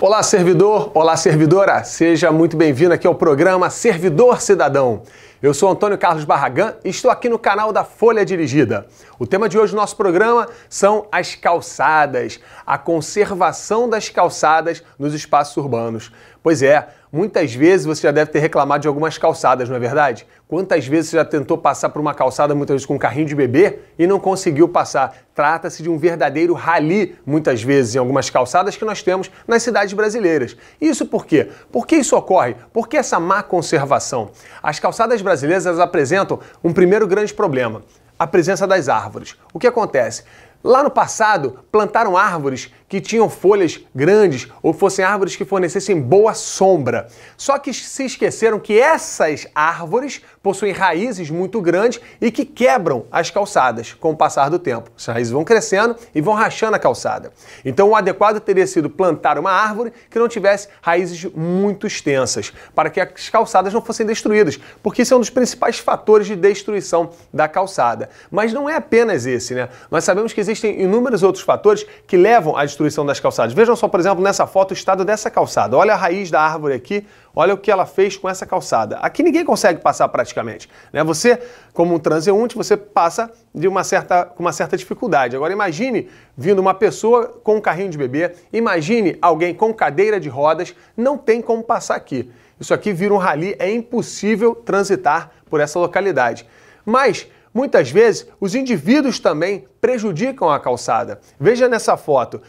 Olá, servidor! Olá, servidora! Seja muito bem-vindo aqui ao programa Servidor Cidadão. Eu sou Antônio Carlos Barragan e estou aqui no canal da Folha Dirigida. O tema de hoje do nosso programa são as calçadas, a conservação das calçadas nos espaços urbanos. Pois é, muitas vezes você já deve ter reclamado de algumas calçadas, não é verdade? Quantas vezes você já tentou passar por uma calçada, muitas vezes com um carrinho de bebê, e não conseguiu passar? Trata-se de um verdadeiro rali, muitas vezes, em algumas calçadas que nós temos nas cidades brasileiras. Isso por quê? Por que isso ocorre? Por que essa má conservação? As calçadas brasileiras brasileiras elas apresentam um primeiro grande problema: a presença das árvores. O que acontece? Lá no passado, plantaram árvores que tinham folhas grandes ou fossem árvores que fornecessem boa sombra. Só que se esqueceram que essas árvores possuem raízes muito grandes e que quebram as calçadas com o passar do tempo. As raízes vão crescendo e vão rachando a calçada. Então o adequado teria sido plantar uma árvore que não tivesse raízes muito extensas, para que as calçadas não fossem destruídas, porque isso é um dos principais fatores de destruição da calçada. Mas não é apenas esse, né? Nós sabemos que existem inúmeros outros fatores que levam à destruição destruição das calçadas. Vejam só, por exemplo, nessa foto, o estado dessa calçada. Olha a raiz da árvore aqui, olha o que ela fez com essa calçada. Aqui ninguém consegue passar praticamente. Né? Você, como um transeunte, você passa de uma certa, com uma certa dificuldade. Agora imagine vindo uma pessoa com um carrinho de bebê, imagine alguém com cadeira de rodas, não tem como passar aqui. Isso aqui vira um rali, é impossível transitar por essa localidade. Mas Muitas vezes, os indivíduos também prejudicam a calçada. Veja nessa foto.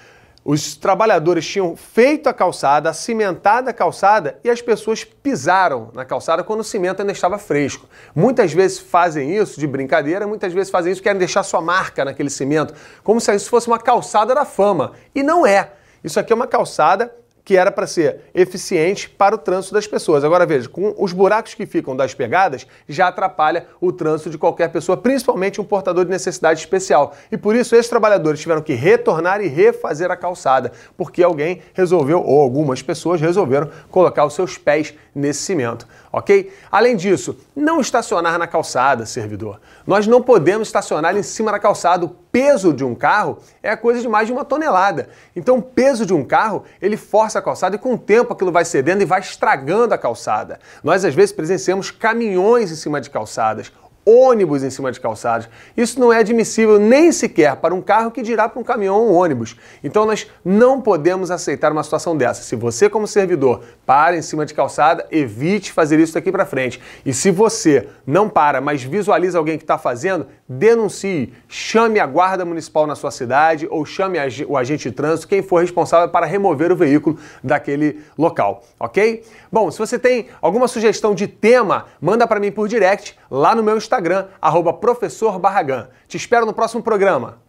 Os trabalhadores tinham feito a calçada, cimentado a calçada e as pessoas pisaram na calçada quando o cimento ainda estava fresco. Muitas vezes fazem isso de brincadeira, muitas vezes fazem isso querem deixar sua marca naquele cimento, como se isso fosse uma calçada da fama. E não é. Isso aqui é uma calçada que era para ser eficiente para o trânsito das pessoas. Agora veja, com os buracos que ficam das pegadas, já atrapalha o trânsito de qualquer pessoa, principalmente um portador de necessidade especial. E por isso esses trabalhadores tiveram que retornar e refazer a calçada, porque alguém resolveu, ou algumas pessoas resolveram, colocar os seus pés nesse cimento, ok? Além disso, não estacionar na calçada, servidor. Nós não podemos estacionar em cima da calçada, peso de um carro é a coisa de mais de uma tonelada. Então o peso de um carro, ele força a calçada e com o tempo aquilo vai cedendo e vai estragando a calçada. Nós às vezes presenciamos caminhões em cima de calçadas ônibus em cima de calçadas. Isso não é admissível nem sequer para um carro que dirá para um caminhão ou um ônibus. Então nós não podemos aceitar uma situação dessa. Se você, como servidor, para em cima de calçada, evite fazer isso daqui para frente. E se você não para, mas visualiza alguém que está fazendo, denuncie. Chame a guarda municipal na sua cidade ou chame o agente de trânsito, quem for responsável para remover o veículo daquele local, ok? Bom, se você tem alguma sugestão de tema, manda para mim por direct lá no meu Instagram Instagram, arroba Te espero no próximo programa.